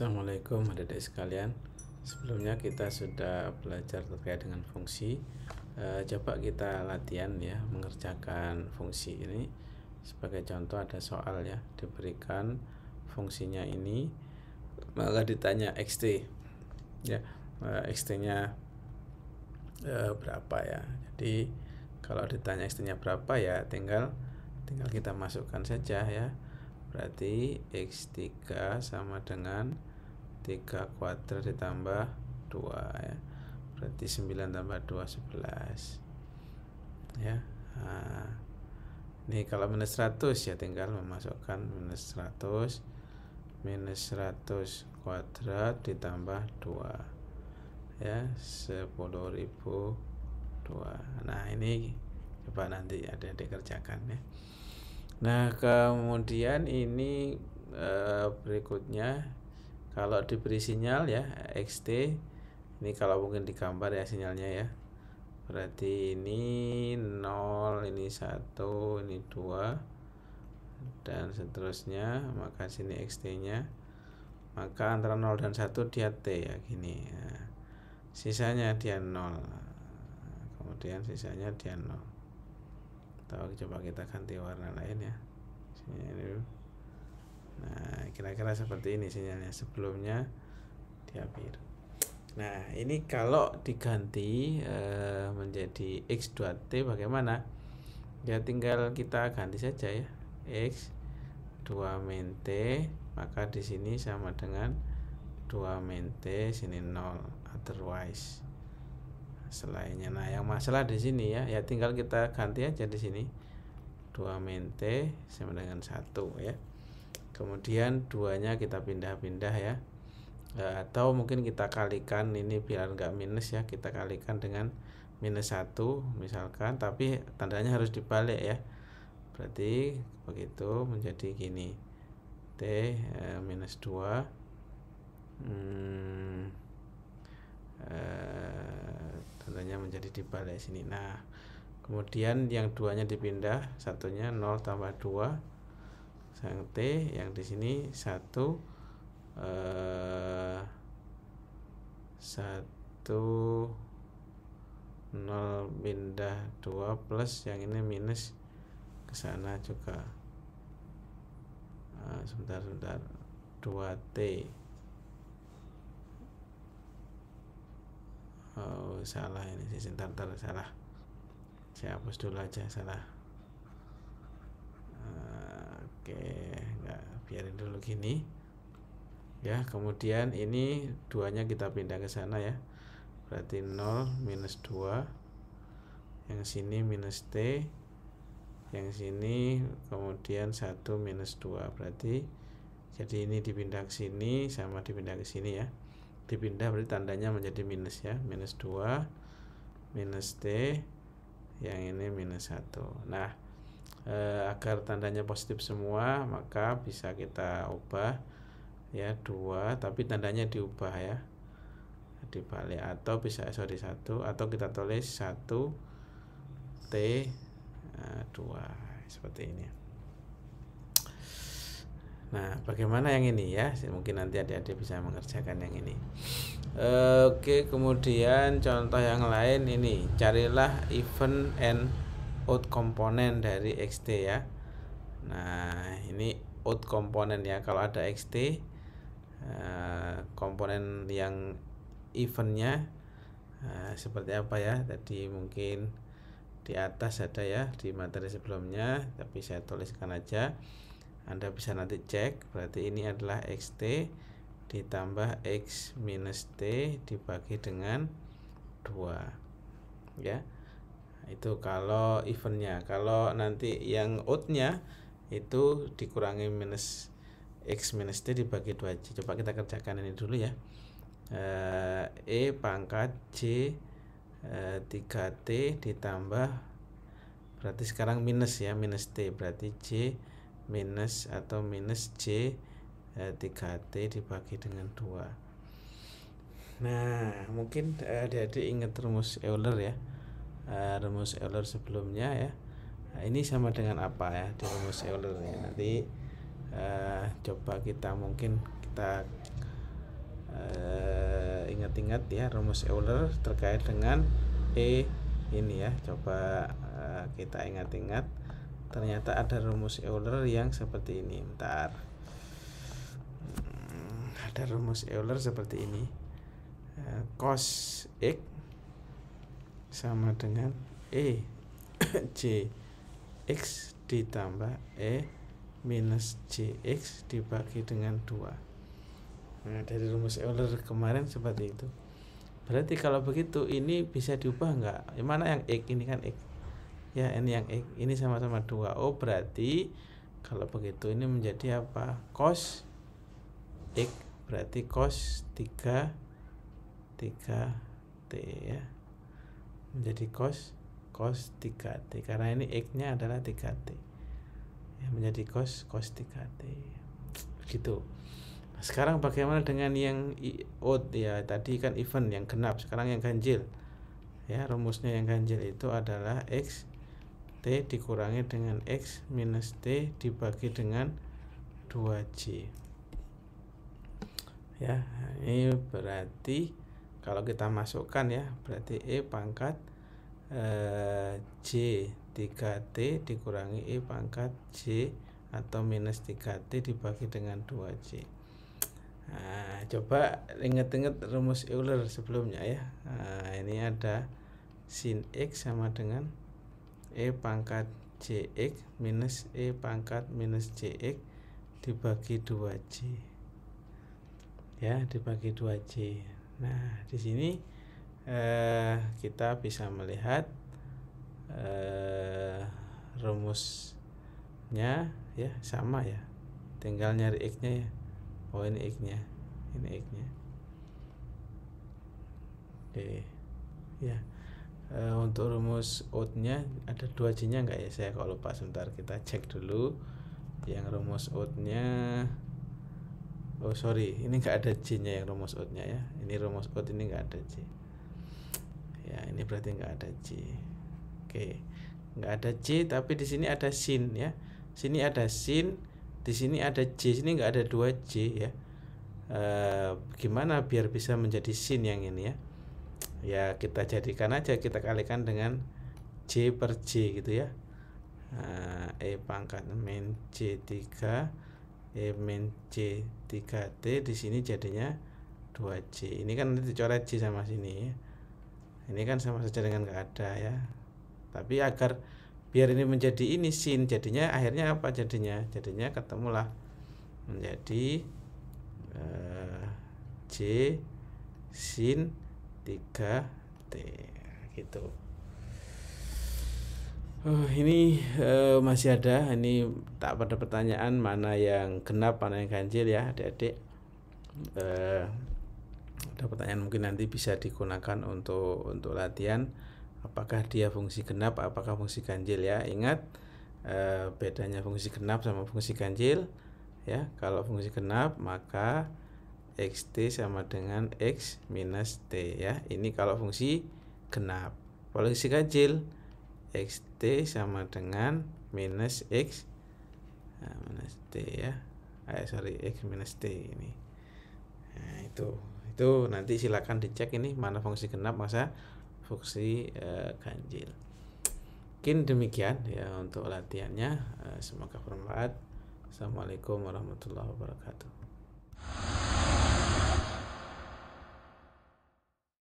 Assalamualaikum adik-adik sekalian Sebelumnya kita sudah belajar terkait dengan fungsi e, Coba kita latihan ya mengerjakan fungsi ini Sebagai contoh ada soal ya Diberikan fungsinya ini Maka ditanya xt ya e, eh, xt nya e, eh, berapa ya Jadi kalau ditanya xt nya berapa ya tinggal tinggal kita masukkan saja ya berarti X3 sama dengan 3 kuadrat ditambah 2 ya berarti 9 tambah 2 11 ya nah, ini kalau minus 100 ya tinggal memasukkan minus 100 minus 100 kuadrat ditambah 2 ya 10.002 nah ini coba nanti ada dikerjakan ya nah kemudian ini e, berikutnya kalau diberi sinyal ya xt ini kalau mungkin digambar ya sinyalnya ya berarti ini 0 ini 1 ini 2 dan seterusnya maka sini xt nya maka antara 0 dan 1 dia t ya gini ya. sisanya dia 0 kemudian sisanya dia 0 atau coba kita ganti warna lain ya sini dulu nah kira-kira seperti ini sinyalnya sebelumnya di akhir nah ini kalau diganti e, menjadi x2t bagaimana ya tinggal kita ganti saja ya x 2 min t maka di sini sama dengan 2 min t sini 0 otherwise selainnya nah yang masalah di sini ya ya tinggal kita ganti aja di sini 2 min t sama dengan 1 ya kemudian duanya kita pindah-pindah ya e, atau mungkin kita kalikan ini biar nggak minus ya kita kalikan dengan minus satu misalkan tapi tandanya harus dibalik ya berarti begitu menjadi gini T e, minus dua, hmm, e, tandanya menjadi dibalik sini nah kemudian yang duanya dipindah satunya 0 tambah 2 sang T yang di sini satu eh, satu nol pindah dua plus yang ini minus ke sana juga eh, sebentar sebentar 2 T oh salah ini sih sebentar salah saya hapus dulu aja salah oke nah biarin dulu gini ya kemudian ini duanya kita pindah ke sana ya berarti 0 minus 2 yang sini minus T yang sini kemudian 1 minus 2 berarti jadi ini dipindah ke sini sama dipindah ke sini ya dipindah berarti tandanya menjadi minus ya minus 2 minus T yang ini minus 1 nah eh, agar tandanya positif semua maka bisa kita ubah ya dua tapi tandanya diubah ya dibalik atau bisa sorry satu atau kita tulis satu t eh, dua seperti ini nah bagaimana yang ini ya mungkin nanti adik-adik bisa mengerjakan yang ini eh, oke kemudian contoh yang lain ini carilah event and out komponen dari xt ya nah ini out komponen ya kalau ada xt uh, eh, komponen yang eventnya uh, seperti apa ya tadi mungkin di atas ada ya di materi sebelumnya tapi saya tuliskan aja Anda bisa nanti cek berarti ini adalah xt ditambah x minus t dibagi dengan 2 ya itu kalau eventnya kalau nanti yang outnya itu dikurangi minus x minus t dibagi 2c coba kita kerjakan ini dulu ya eh, e pangkat c 3t eh, ditambah berarti sekarang minus ya minus t berarti c minus atau minus c 3t eh, dibagi dengan 2 Nah, mungkin adik-adik ingat rumus Euler ya. Eh, rumus Euler sebelumnya ya nah, ini sama dengan apa ya di rumus Euler ya nanti uh, coba kita mungkin kita eh, ingat-ingat uh, ya rumus Euler terkait dengan E ini ya coba uh, kita ingat-ingat ternyata ada rumus Euler yang seperti ini bentar hmm, ada rumus Euler seperti ini cos x sama dengan E C X ditambah E minus x dibagi dengan 2 nah dari rumus Euler kemarin seperti itu berarti kalau begitu ini bisa diubah enggak yang mana yang X ini kan X ya ini yang X ini sama-sama 2 Oh berarti kalau begitu ini menjadi apa cos X berarti cos 3 3 T ya menjadi cos cos 3t karena ini x nya adalah 3t ya, menjadi cos cos 3t begitu nah, sekarang bagaimana dengan yang odd ya tadi kan event yang genap sekarang yang ganjil ya rumusnya yang ganjil itu adalah x t dikurangi dengan x minus t dibagi dengan 2c ya ini berarti kalau kita masukkan ya berarti E pangkat e, J 3T dikurangi E pangkat J atau minus 3T dibagi dengan 2J nah, coba inget-inget rumus Euler sebelumnya ya nah, ini ada sin X sama dengan E pangkat Jx minus E pangkat minus Jx dibagi 2J ya dibagi 2J Nah, di sini eh, kita bisa melihat eh, rumusnya ya sama ya. Tinggal nyari x-nya ya. Oh, ini x-nya. Ini x-nya. Oke. Ya. Eh, untuk rumus out ada dua C-nya enggak ya? Saya kalau lupa sebentar kita cek dulu. Yang rumus out oh sorry ini nggak ada j nya yang rumus nya ya ini rumus out ini nggak ada j ya ini berarti nggak ada j oke nggak ada j tapi di sini ada sin ya sini ada sin di sini ada j sini nggak ada dua j ya e, gimana biar bisa menjadi sin yang ini ya ya kita jadikan aja kita kalikan dengan j per j gitu ya eh, e pangkat min j 3 mnc min 3T di sini jadinya 2C ini kan nanti dicoret C sama sini ini kan sama saja dengan nggak ada ya tapi agar biar ini menjadi ini sin jadinya akhirnya apa jadinya jadinya ketemulah menjadi eh, C sin 3T gitu Uh, ini uh, masih ada, ini tak pada pertanyaan mana yang genap, mana yang ganjil ya adik-adik. Uh, ada pertanyaan mungkin nanti bisa digunakan untuk untuk latihan. Apakah dia fungsi genap, apakah fungsi ganjil ya? Ingat uh, bedanya fungsi genap sama fungsi ganjil ya. Kalau fungsi genap maka x xt sama dengan x minus t ya. Ini kalau fungsi genap. Kalau fungsi ganjil xt sama dengan minus x nah, minus t ya eh, sorry x minus t ini nah, itu itu nanti silakan dicek ini mana fungsi genap masa fungsi eh, ganjil mungkin demikian ya untuk latihannya eh, semoga bermanfaat assalamualaikum warahmatullahi wabarakatuh